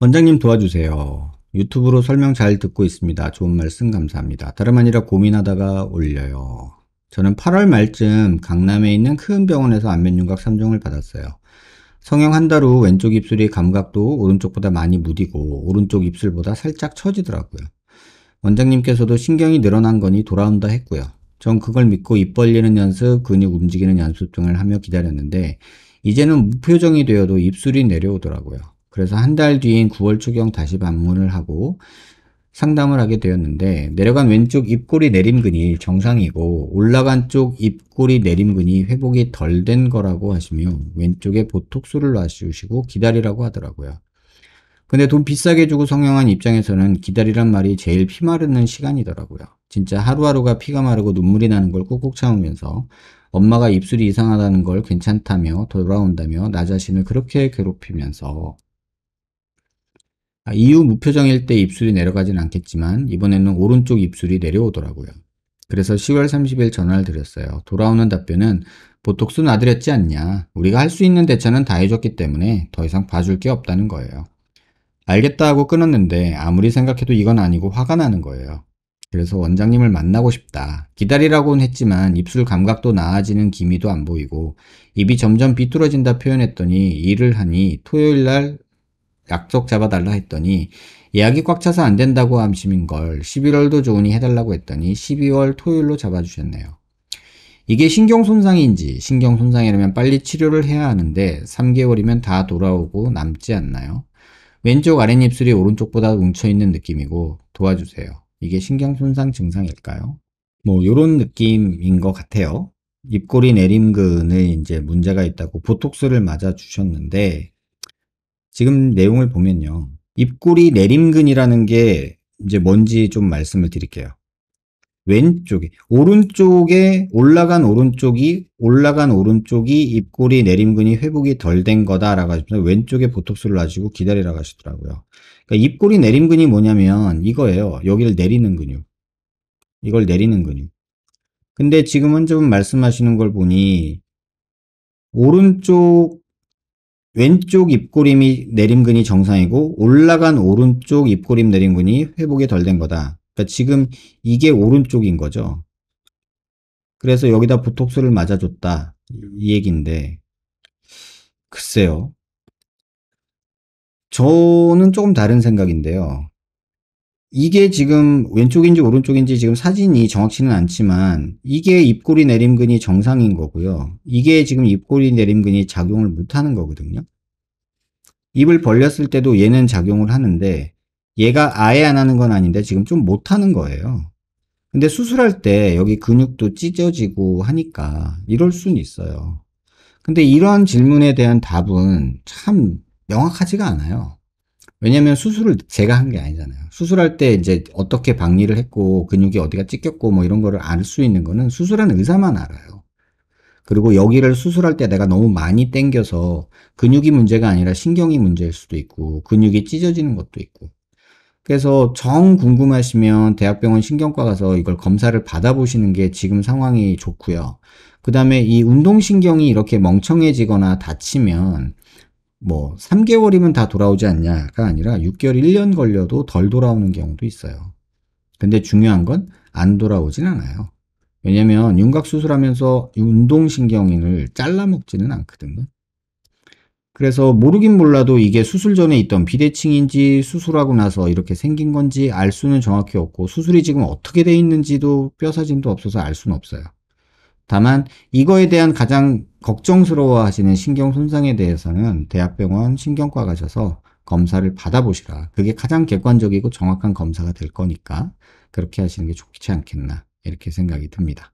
원장님 도와주세요. 유튜브로 설명 잘 듣고 있습니다. 좋은 말씀 감사합니다. 다름 아니라 고민하다가 올려요. 저는 8월 말쯤 강남에 있는 큰 병원에서 안면윤곽 3종을 받았어요. 성형 한달 후 왼쪽 입술이 감각도 오른쪽보다 많이 무디고 오른쪽 입술보다 살짝 처지더라고요. 원장님께서도 신경이 늘어난 거니 돌아온다 했고요. 전 그걸 믿고 입 벌리는 연습, 근육 움직이는 연습 등을 하며 기다렸는데 이제는 무표정이 되어도 입술이 내려오더라고요. 그래서 한 달 뒤인 9월 초경 다시 방문을 하고 상담을 하게 되었는데 내려간 왼쪽 입꼬리 내림근이 정상이고 올라간 쪽 입꼬리 내림근이 회복이 덜 된 거라고 하시며 왼쪽에 보톡스를 놔주시고 기다리라고 하더라고요. 근데 돈 비싸게 주고 성형한 입장에서는 기다리란 말이 제일 피 마르는 시간이더라고요. 진짜 하루하루가 피가 마르고 눈물이 나는 걸 꾹꾹 참으면서 엄마가 입술이 이상하다는 걸 괜찮다며 돌아온다며 나 자신을 그렇게 괴롭히면서 아, 이후 무표정일 때 입술이 내려가진 않겠지만 이번에는 오른쪽 입술이 내려오더라고요. 그래서 10월 30일 전화를 드렸어요. 돌아오는 답변은 보톡스는 아들였지 않냐. 우리가 할 수 있는 대처는 다 해줬기 때문에 더 이상 봐줄 게 없다는 거예요. 알겠다 하고 끊었는데 아무리 생각해도 이건 아니고 화가 나는 거예요. 그래서 원장님을 만나고 싶다. 기다리라고는 했지만 입술 감각도 나아지는 기미도 안 보이고 입이 점점 비뚤어진다 표현했더니 일을 하니 토요일 날 약속 잡아달라 했더니 예약이 꽉 차서 안 된다고 암심인걸 11월도 좋으니 해달라고 했더니 12월 토요일로 잡아주셨네요. 이게 신경 손상인지 신경 손상이라면 빨리 치료를 해야 하는데 3개월이면 다 돌아오고 남지 않나요? 왼쪽 아랫입술이 오른쪽보다 뭉쳐있는 느낌이고 도와주세요. 이게 신경 손상 증상일까요? 뭐 요런 느낌인 것 같아요. 입꼬리 내림근에 이제 문제가 있다고 보톡스를 맞아 주셨는데 지금 내용을 보면요. 입꼬리 내림근이라는 게 이제 뭔지 좀 말씀을 드릴게요. 왼쪽에 오른쪽에 올라간 오른쪽이 올라간 오른쪽이 입꼬리 내림근이 회복이 덜 된 거다라고 하시면 왼쪽에 보톡스를 놔주고 기다리라고 하시더라고요. 그러니까 입꼬리 내림근이 뭐냐면 이거예요. 여기를 내리는 근육. 이걸 내리는 근육. 근데 지금은 좀 말씀하시는 걸 보니 오른쪽 왼쪽 입꼬림이 내림근이 정상이고 올라간 오른쪽 입꼬림 내림근이 회복이 덜 된 거다. 그러니까 지금 이게 오른쪽인 거죠. 그래서 여기다 보톡스를 맞아줬다. 이 얘기인데 글쎄요. 저는 조금 다른 생각인데요. 이게 지금 왼쪽인지 오른쪽인지 지금 사진이 정확치는 않지만 이게 입꼬리 내림근이 정상인 거고요. 이게 지금 입꼬리 내림근이 작용을 못하는 거거든요. 입을 벌렸을 때도 얘는 작용을 하는데 얘가 아예 안 하는 건 아닌데 지금 좀 못하는 거예요. 근데 수술할 때 여기 근육도 찢어지고 하니까 이럴 순 있어요. 근데 이러한 질문에 대한 답은 참 명확하지가 않아요. 왜냐면 수술을 제가 한 게 아니잖아요. 수술할 때 이제 어떻게 박리를 했고 근육이 어디가 찢겼고 뭐 이런 거를 알 수 있는 거는 수술한 의사만 알아요. 그리고 여기를 수술할 때 내가 너무 많이 당겨서 근육이 문제가 아니라 신경이 문제일 수도 있고 근육이 찢어지는 것도 있고 그래서 정 궁금하시면 대학병원 신경과 가서 이걸 검사를 받아보시는 게 지금 상황이 좋고요. 그 다음에 이 운동신경이 이렇게 멍청해지거나 다치면 뭐 3개월이면 다 돌아오지 않냐가 아니라 6개월, 1년 걸려도 덜 돌아오는 경우도 있어요. 근데 중요한 건 안 돌아오진 않아요. 왜냐면 윤곽 수술하면서 운동신경인을 잘라먹지는 않거든요. 그래서 모르긴 몰라도 이게 수술 전에 있던 비대칭인지 수술하고 나서 이렇게 생긴 건지 알 수는 정확히 없고 수술이 지금 어떻게 돼 있는지도 뼈 사진도 없어서 알 수는 없어요. 다만 이거에 대한 가장 걱정스러워하시는 신경 손상에 대해서는 대학병원 신경과 가셔서 검사를 받아보시라. 그게 가장 객관적이고 정확한 검사가 될 거니까 그렇게 하시는 게 좋지 않겠나 이렇게 생각이 듭니다.